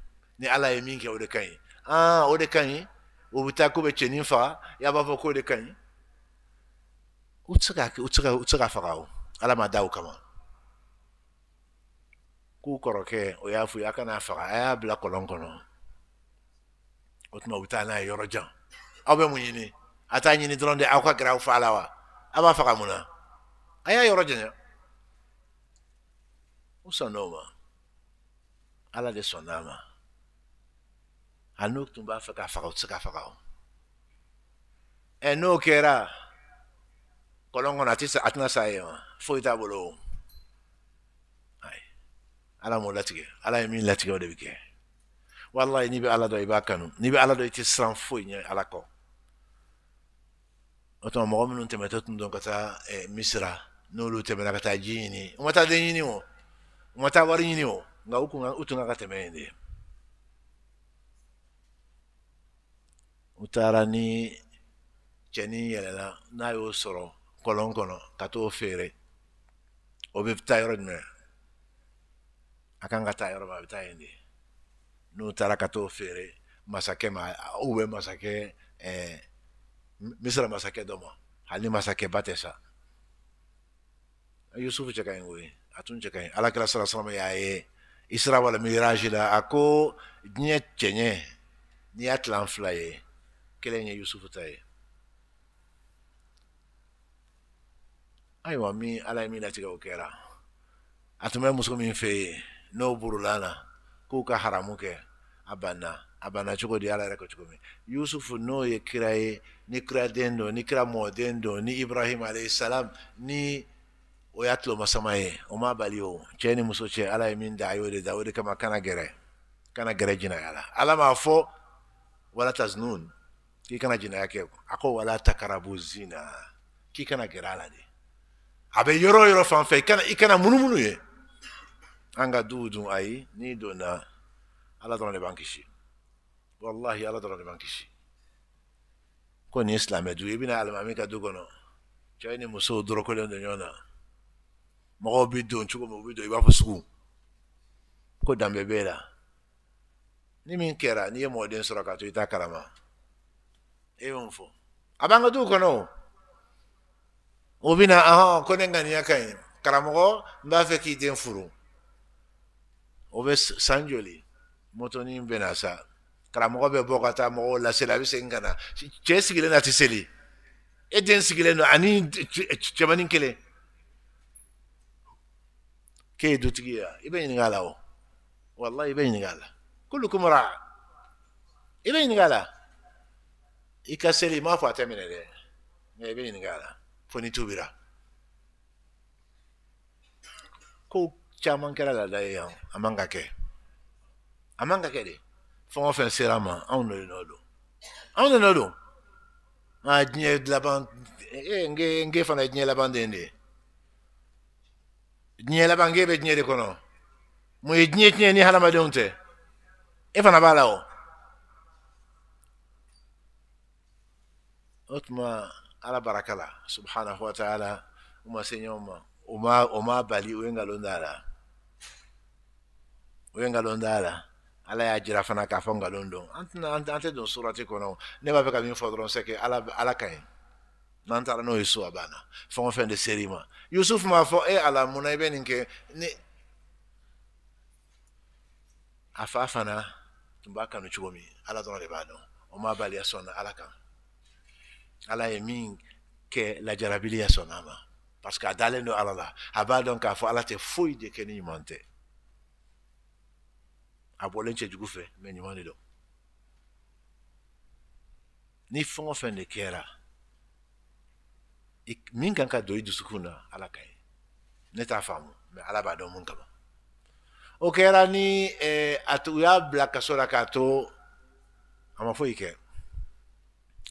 ni ala ye min kɛ o de ka ɲi ah o de ka ɲi o bɛ taa k'u bɛ cɛnin faga y'a b'a fɔ k'o de ka ɲi u tɛ se ka u tɛ ka faga o ala ma da o kama k'u kɔrɔkɛ o y'a fɔ a kana faga a y'a bila kɔlɔn kɔnɔ o tuma u bɛ taa n'a ye yɔrɔ jan aw bɛ mun ɲini a t'a ɲini dɔrɔn de aw ka gɛrɛ aw fa la wa aw b'a faga mun na a y'a yɔrɔ janya u sɔnna o ma ala de sɔnna a ma A n'o tun b'a fɛ ka faga o tɛ se ka faga eh, sa ye wa foyi e bolo o ala m'o latigɛ ala ye min latigɛ o de bɛ kɛ n'i bɛ ala dɔn i kanu n'i bɛ ala dɔn i tɛ siran foyi ɲɛ ala kɔ o tuma mɔgɔ minnu tɛmɛtɔ tun dɔn ka taa eh, misira n'olu tɛmɛna ka taa ji ɲini n ma o n ma taa wari ɲini o nka u tun ka tɛmɛ yen u taara ni cɛnin yɛlɛla n'a y'o sɔrɔ kɔlɔn kɔnɔ ka t'o feere o bɛ taa yɔrɔ jumɛn a kan ka taa yɔrɔ min a bɛ taa yen de n'u taara ka t'o feere masakɛ ma u bɛ masakɛ ɛɛ misira masakɛ dɔ ma hali masakɛba tɛ sa yusufu cɛ ka ɲi o ye a tun cɛ ka ɲi alakira sara sarama y'a ye isra wala miraji la a ko diɲɛ cɛɲɛ n'i y'a tilan fila ye kelenye yusufu taye ayiwa mi ala mi min latigɛ o kɛra a tun bɛ muso min fɛ yen n'o burula na k'u ka haramu kɛ a banna a banna cogo di ala yɛrɛ ko cogo min yusufu n'o ye kira ye ni kira den don ni kira mɔden don ni ibrahim alayhi salam ni o y'a tulomasama ye o ma bali o cɛ ni muso cɛ ala ye min da a y'o de da o de kama kana gɛrɛ kana gɛrɛ jinaya la ala m'a fɔ wala taznun k'i kana kɛ a ko wala k'i kana gɛrɛ a la de a bɛ yɔrɔ o yɔrɔ fan fɛ i kana i kana munumunu ye an ka duw dun ayi n'i donna ala dɔrɔn de b'an kisi walahi ala dɔrɔn de b'an kisi ko nin ye silamɛ du ye i bɛna alimami ka du kɔnɔ cɛ ni musow dɔrɔkɔlen don ɲɔgɔn na mɔgɔw bɛ don cogo min u bɛ don i b'a fɔ sugu ko danbe b'e la ni min kɛra n'i ye mɔden sɔrɔ ka to i t'a kalama ebomvu abanga dukono obina aha kone ngania kanye karamogo mbafe den furu obe sanjoli motoni bena sa karamogo be bɔ ka taa mɔgɔw laseli a bɛ segin ka na cɛ sigilen a tɛ seli e den sigilen no ani cɛmanin kelen k'e ye dutigi ye i bɛ ɲininka la o walayi i bɛ ɲininka la kulu kumara i la. i ka seli i m'a fɔ e a tɛ minɛ dɛ nka i bɛ ɲininka a la fo ni tubira ko caman kɛra laada ye yan a man ka kɛ a man ka kɛ de e fɛn o fɛn sera an ma anw de nɔ don anw de nɔ don nka diɲɛ laban ee n ge fana ye diɲɛ laban den de ye diɲɛ laban nge ge bɛ diɲɛ de kɔnɔ mun ye diɲɛ tiɲɛ ni hadamadenw tɛ e fana b'a la o. o tuma ala baraka la subhanahu wa taala u ma se ɲɔgɔn ma o ma bali o ye nkalon da la o ye nkalon la ala y'a jira fana k'a fɔ nkalon don an tɛna an tɛ don surati kɔnɔ ne b'a fɛ ka min fɔ dɔrɔn c'est que ala ala ka ɲi n'an taara n'o ye so a banna fɛn o fɛn de ser'i ma yusuf m'a fɔ e ala munna i bɛ nin kɛ ne a fa fana tun b'a kanu cogo min ala dɔrɔn de b'a dɔn o ma bali a sɔnna ala kan ala ye min kɛ lajarabiliya sɔnna a ma parce que a dalen don ala la a b'a dɔn k'a fɔ ala tɛ foyi de kɛ ni ɲuman tɛ a bɔlen cɛ jugu fɛ mɛ ɲuman de don ni fɛn o fɛn de kɛra min kan ka don i dusukun na ala ka ye ne t'a faamu mɛ ala b'a dɔn mun kama o kɛra ni eh, u y'a bila kaso la k'a to a ma foyi kɛ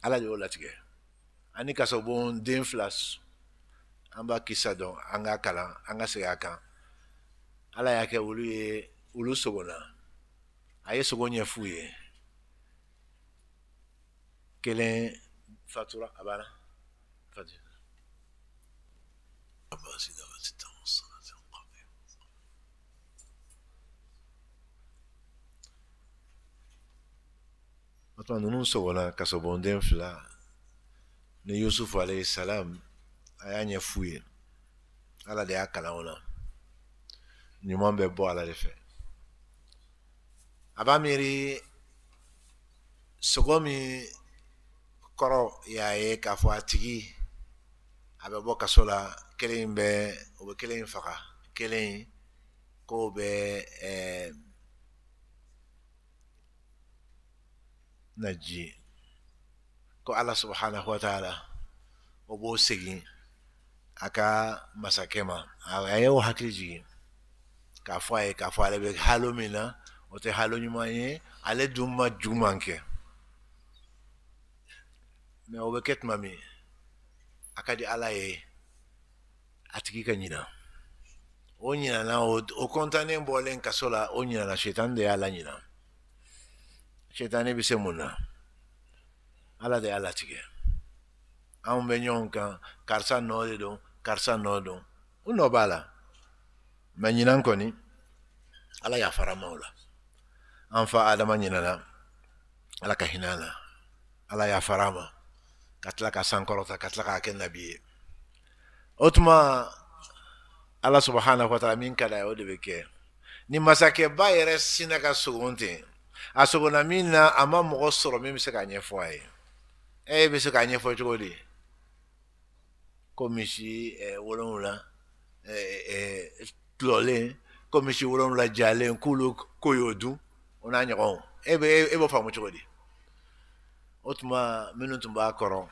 ala de y'o latigɛ ani ka sɔrɔ bon den fila an b'a kisa dɔn an ka kalan an ka segin a kan ala y'a kɛ olu ye olu sogona a ye sogo ɲɛ f'u ye kelen fatura a banna fatura. o tuma ninnu sogona kasobɔnden fila ni yusufu alayhi salam a y'a ɲɛ f'u ye ala de y'a kalan na ɲuman bɛ bɔ ala de fɛ a b'a miiri sogo min kɔrɔ y'a ye k'a fɔ a tigi a bɛ bɔ kaso la kelen bɛ o bɛ kelen faga kelen k'o bɛ ɛɛ eh, na ji ko ala subhanahu wa ta'ala o b'o segin a ka masakɛ ma a y'o hakili jigin k'a fɔ a ye k'a fɔ ale bɛ halo min na o tɛ halo ɲuman ye ale dun ma juguman kɛ mɛ o bɛ kɛ tuma min a ka di ala ye a tigi ka ɲina o ɲinana o kɔntannen bɔlen kaso la o ɲinana sitani de y'a la ɲina sitani bɛ se mun na ala de alade alatige anw bɛ ɲɔgɔn kan karisa nɔ de don karisa nɔ don u nɔ b'a la mɛ ɲinan kɔni ala y'a fara o la an fa adama ɲinana ala ka hinɛ na ala fara ma ka tila ka sankɔrɔta ka tila k'a kɛ nabi ye o tuma ala subahana wa taala min ka da o de bɛ kɛ ni masakɛba yɛrɛ sina ka sogo ten a sogona min na a ma mɔgɔ sɔrɔ min bɛ se k'a ɲɛfɔ a ye bɛ se ka anyị fọ cogo di komisi wolonwula tulɔlen misi wolonwula jalen k'olu ko y'o dun o n'a ɲɔgɔnw e bɛ e b'o faamu cogo di o tuma minnu tun b'a kɔrɔ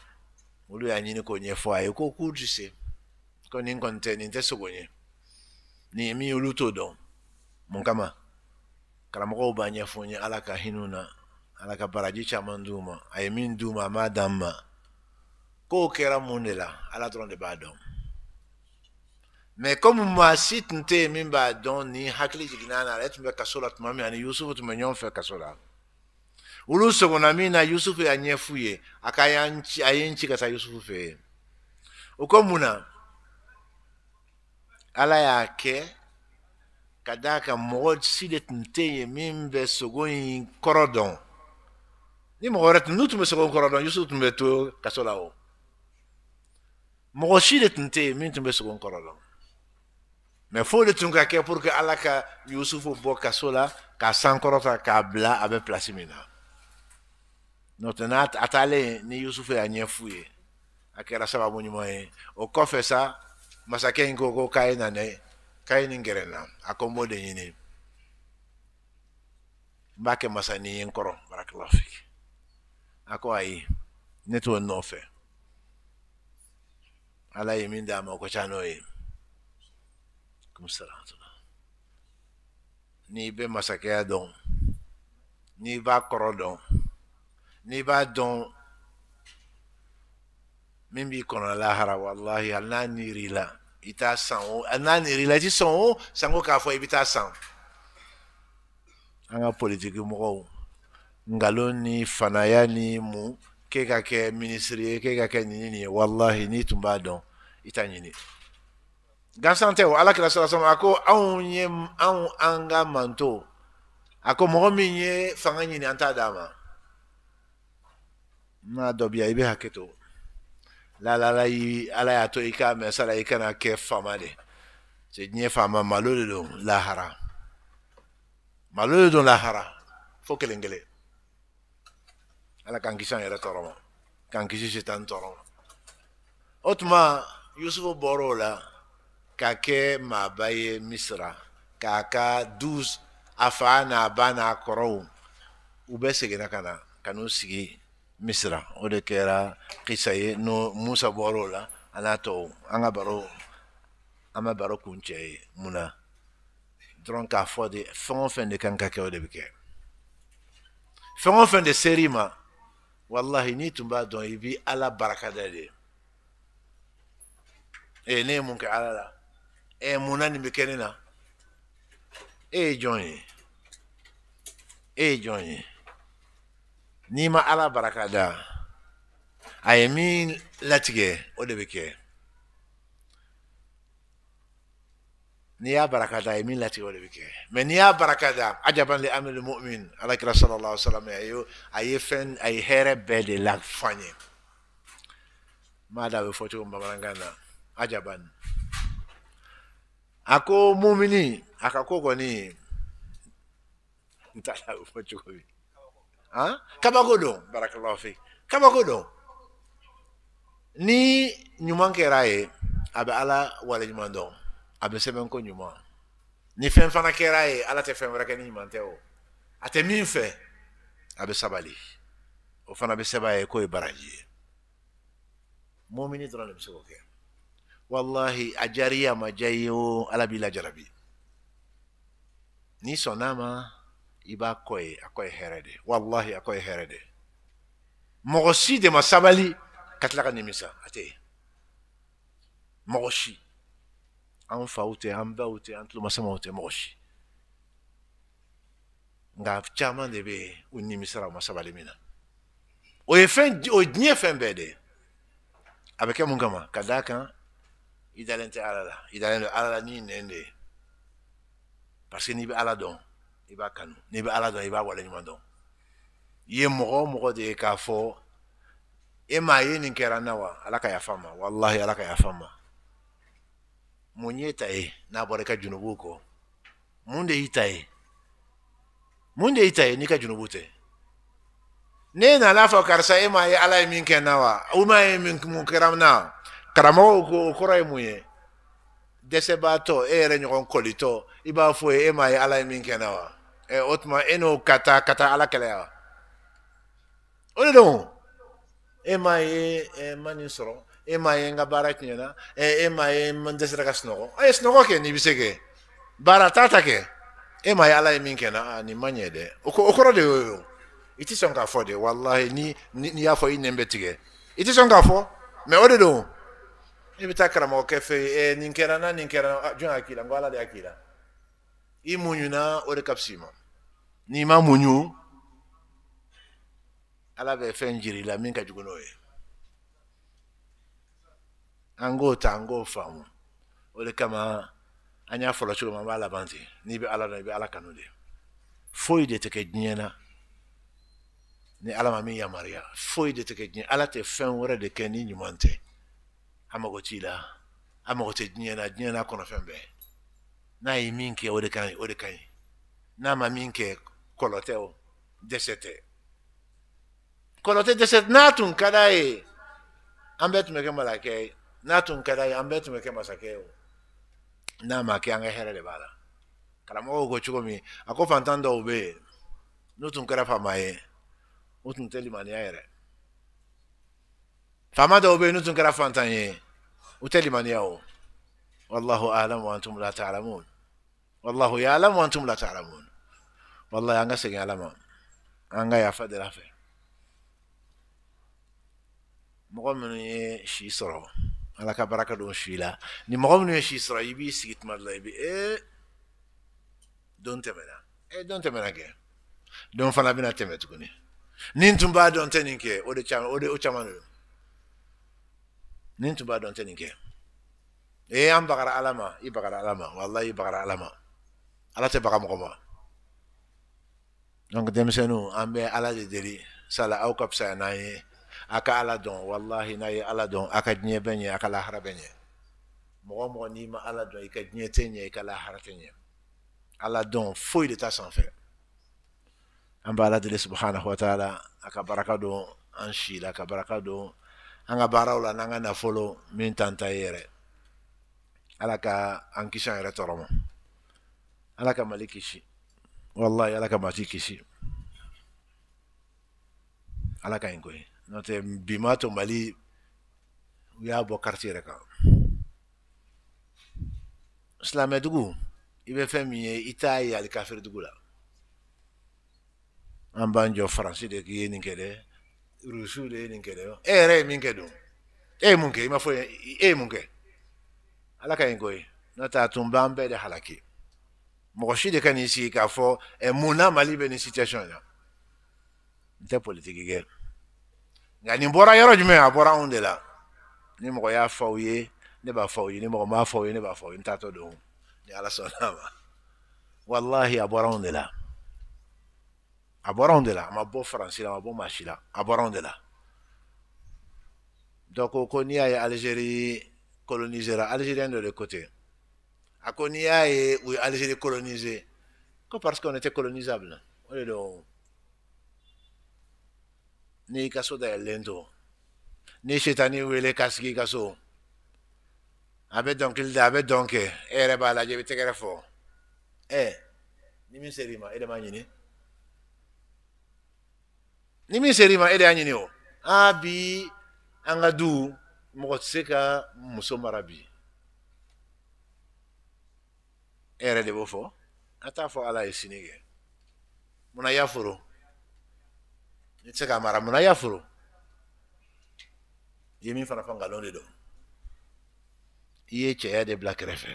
olu y'a ɲini k'o ɲɛfɔ a ye ko k'u ti se ko nin kɔni tɛ nin tɛ sogo ɲɛ nin ye min olu t'o dɔn mun kama karamɔgɔw b'a ɲɛfɔ n ye ala ka hinɛw na. ala ka baraji caman d'u ma a ye min d'u ma an b'a d'an ma kow kɛra mun de la ala dɔrɔn de b'a dɔn mɛ komi maa si tun tɛ yen min b'a dɔn ni hakili jiginna a na ale tun bɛ kaso la tuma min ani yusufu tun bɛ ɲɔgɔn fɛ kaso la olu sɔgɔnna min na yusufu y'a ɲɛ f'u ye a ka y'an ci a ye n ci ka taa yusufu fɛ yen o ko mun na ala y'a kɛ ka d'a kan mɔgɔ si de tun tɛ yen min bɛ sogo in kɔrɔ dɔn ni mo wɛrɛ tun n'u tun bɛ sɛbɛn kɔrɔ dɔn yusufu to kasola la o mɔgɔ si de tun tɛ yen min tun bɛ sɛbɛn kɔrɔ dɔn fo de tunga ke pour que alaka yusu fo bo kasola ka k'a sankɔrɔta k'a bla a bɛ pilasi min na n'o tɛ n'a a taalen ni yusufu y'a ɲɛ f'u ye a kɛra sababu ɲuman o sa masakɛ in ko ko k'a ye na dɛ k'a ye nin gɛrɛ n na a ni n b'o de ɲini n b'a ni ye n kɔrɔ barakalaw fɛ ako ayi ne t'o ala yi min d'a ma o ka ca n'o ye n'i bɛ masakɛya dɔn n'i b'a kɔrɔ dɔn n'i b'a don min b'i kɔnɔ lahara walahi hali n'a niri la i t'a san o n'a niri la i ti sɔn o sanko k'a fɔ i bɛ taa san an ka politiki mɔgɔw ngalon ni fanaya ni mun k'e ka kɛ minisiri ye k'e ka kɛ nin nin ye walahi n'i tun b'a dɔn i t'a ɲini gansan tɛ o ala kira sɔrɔ sɔrɔ a ko anw ye anw an ka manto a ko mɔgɔ min ye fanga ɲini an t'a d'a ma n'a dɔ bi yan i bɛ hakɛ to lalala yi ala y'a to i k'a mɛn sara i kana kɛ faama de se diɲɛ faama malo de don lahara malo de don lahara fo kelen kelen ala k'an kisi an yɛrɛ tɔɔrɔ ma k'an kisi sitan tɔɔrɔ ma o tuma yusufu bɔra o la ka kɛ maaba ye misira k'a ka du a fa n'a ba n'a kɔrɔw u bɛ seginna ka na ka n'u sigi misira o de kɛra kisa ye no musa bɔra o la a n'a tɔw an ka baro an bɛ baro kun cɛ ye mun na dɔrɔn k'a fɔ de fɛn o fɛn de kan ka kɛ o de bɛ kɛ fɛn o fɛn de ser'i ma walahi n'i tun b'a dɔn i b'i ala barikada de ee ne ye mun kɛ ala la ee munna nin bɛ kɛ ne na e ye jɔn ye e ye jɔn ye n'i ma ala barikada a ye min latigɛ o de bɛ kɛ niya baraka da emin lati wole bike me niya ajaban le amel mu'min alaik rasulullah sallallahu alaihi wasallam ayo ya ayefen ay hera be de la fany mada be foto mba barangana ajaban ako mumi aka koko ni ntala <laughs> be foto ko bi ha kaba godo barakallahu fi kaba godo ni nyumankera ye aba ala wala nyumandong a bɛ sɛbɛn ko ɲuman ni fɛn fana kɛra ye ala tɛ fɛn wɛrɛ kɛ ni ɲuman tɛ o a tɛ min fɛ a bɛ sabali o fana bɛ sɛbɛn a ye k'o ye baraji ye mɔmini dɔrɔn de bɛ se k'o kɛ walahi a diyar'i ye a ma diya i ye o ala b'i lajarabi n'i sɔnna a ma i b'a kɔ ye a kɔ ye hɛrɛ de walahi a kɔ ye hɛrɛ de mɔgɔ si de ma sabali ka tila ka nimisa a tɛ yen mɔgɔ si. en faute en baute en tout an tulomasamaw tɛ nga chama de be yen u nimisara u ma sabali min na o ye fɛn o dnie diɲɛ fɛn bɛɛ de ye a bɛ kɛ mun kama ala la i dalen ala la ni nende parce n'i be ala dɔn i b'a kanu n'i be ala dɔn i b'a wala ni i ye mɔgɔ o mɔgɔ de kafo e m'a ye ni kera n na wa ala ka yafa n ma walahi ala mun ye ta ye n'a bɔra i ka junubu kɔ mun de y'i n'i ka junubu tɛ ne nana fɔ karisa e m'a ye min kɛ n na wa o m'a ye min mun kɛra n na karamɔgɔw ko o kɔrɔ ye mun ye dɛsɛbaatɔ e yɛrɛ ɲɔgɔn kɔlitɔ i b'a fɔ e, m'a ye ala ye min kɛ n na e n'o ka taa ka ala kɛlɛ wa don e ye ɛ ma nin emayenga baara tiɲɛna e eh, ma e n dɛsɛra ka snoko. a ye sunɔgɔ kɛ n'i bɛ ke. kɛ baara t'a e ma ye ala ye min na nin ni manye de. o kɔrɔ de yoyo. Iti son k'a fo de wallahi, ni n'i y'a fɔ i nɛn bɛ tigɛ i k'a fo, me ode do. don e i bɛ taa karamɔgɔkɛ fɛ yen eh, ɛ nin na nin kɛra jɔn y'a ala de akila. i muɲuna na, ah, e ode kapsima. n'i ma muɲu ala bɛ fɛn jiri la minka ka an k'o ta an k'o faamu mm. o de kama an y'a fɔla cogo min an b'a laban ten n'i bɛ ala dɔn i bɛ ala kanu de foyi de tɛ kɛ diɲɛ na ni ala ma min yamariya foyi de tɛ kɛ diɲɛ ala tɛ fɛn wɛrɛ de kɛ ni ɲuman tɛ an mago t'i la an mago tɛ diɲɛ na diɲɛ n'a kɔnɔ fɛn bɛɛ n'a ye min kɛ o de ka ɲi o de ka ɲi n'a ma min kɛ kɔlɔ tɛ o dɛsɛ tɛ kɔlɔ tɛ dɛsɛ n'a tun ka d'a ye an bɛɛ tun bɛ kɛ malakɛ ye n'atunkɛra ye an bɛɛ tun bɛ kɛ masakɛ ye o n'a ma kɛ an ka hɛrɛ de b'a la karamɔgɔw ko cogo min a ko fantan dɔw bɛ yen n'u tun kɛra faama ye u tun tɛ limaniya yɛrɛ faama dɔw bɛ yen n'u tun kɛra fantan ye u tɛ limaniya o wallahu alam wa antum la ta'lamun wallahu ya'lam wa antum la ta'lamun wallahi an ka segin ala an ka yafa dira fɛ mɔgɔ minnu ye si sɔrɔ alaka baraka don shila ni mɔgɔ minnu ye si sɔrɔ i b'i sigi tuma dɔ la i bi ee don tɛmɛna ee don tɛmɛna kɛ don fana bɛna tɛmɛ tuguni ni n tun b'a dɔn tɛ nin kɛ o de caman o de o caman de don ni n tun b'a dɔn tɛ nin kɛ ee an bagara ala ma i bagara ala ma walahi i bagara ala ma ala tɛ baga mɔgɔ ma donc denmisɛnninw an bɛ ala de deli sala aw ka fisa n'an ye aka ala don wallahi n'a ye ala don aka ka diɲɛ bɛ ɲɛ a lahara bɛ ɲɛ mɔgɔ mɔgɔ n'i ma ala don i ka diɲɛ tɛ ɲɛ i ka lahara tɛ ɲɛ ala don foyi de t'a sanfɛ an bɛ ala deli subahana wa taala a ka baraka don an si la ka baraka don an ka baaraw la n'an ka nafolo min t'an ta ye yɛrɛ ala ka an kisi an yɛrɛ tɔɔrɔ ma ala ka mali kisi wallahi ala ka mati kisi ala ka ɲi no te bima to mali uya bɔ kartiye yɛrɛ kan silamɛ dugu i bɛ fɛn min ye i t'a ye dugu la an b'an jɔ faransi de k'i ye nin rusu de ye nin kɛ e yɛrɛ ye min kɛ don e mun ke i ma fɔ e mun ke ala ka ɲi koyi n'o tɛ a tun de halaki mɔgɔ si de ka sigi k'a fo ɛ mun na mali be ni situation in na n tɛ politiki nka nin bɔra yɔrɔ a de la ni mɔgɔ y'a fɔ aw ye ne b'a fɔ aw ni mɔgɔ m'a fɔ aw ye ne b'a fɔ ni ala a ma walahi a bɔra anw de la a bɔra anw de la a ma bɔ faransi la a ma bɔ maa il la a bɔra anw de la dɔ ko ko n'i y'a de ko ten a ko n'i y'a parce qu'on était colonisable ni lendo ni shetani wele kasigi kaso abe donc il d'abe donc ere bala je e yɛrɛ b'a eh ni mi serima ede m'a ni mi serima ede e o a bi du mo tseka muso marabi ere de b'o ata fo ala isinige e, muna yafuru ne tɛ se k'a mara munna i y'a furu i ye min fana fɔ nkalon de don i ye cɛya de bila kɛrɛfɛ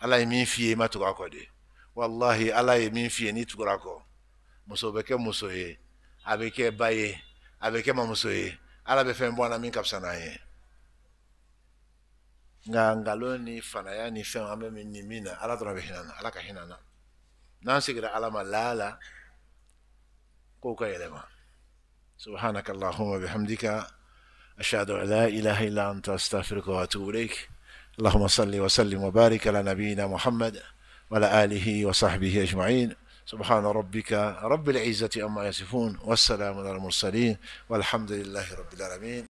ala ye min f'i ye i ma tugu a kɔ de walahi ala ye min f'i ye n'i tugura a kɔ muso bɛ kɛ muso ye a bɛ kɛ ba ye a bɛ kɛ mamuso ye ala bɛ fɛn bɔ an na min ka fisa n'an ye nka nkalon ni fanaya ni fɛnw an bɛ min ni min na ala dɔrɔn bɛ hinɛ na ala ka hinɛ na n'an sigira ala ma laala kow ka yɛlɛma سبحانك اللهم بحمدك أشهد أن لا إله إلا أنت أستغفرك وأتوب إليك اللهم صل وسلم وبارك على نبينا محمد وعلى آله وصحبه أجمعين سبحان ربك رب العزة أما يصفون والسلام على المرسلين والحمد لله رب العالمين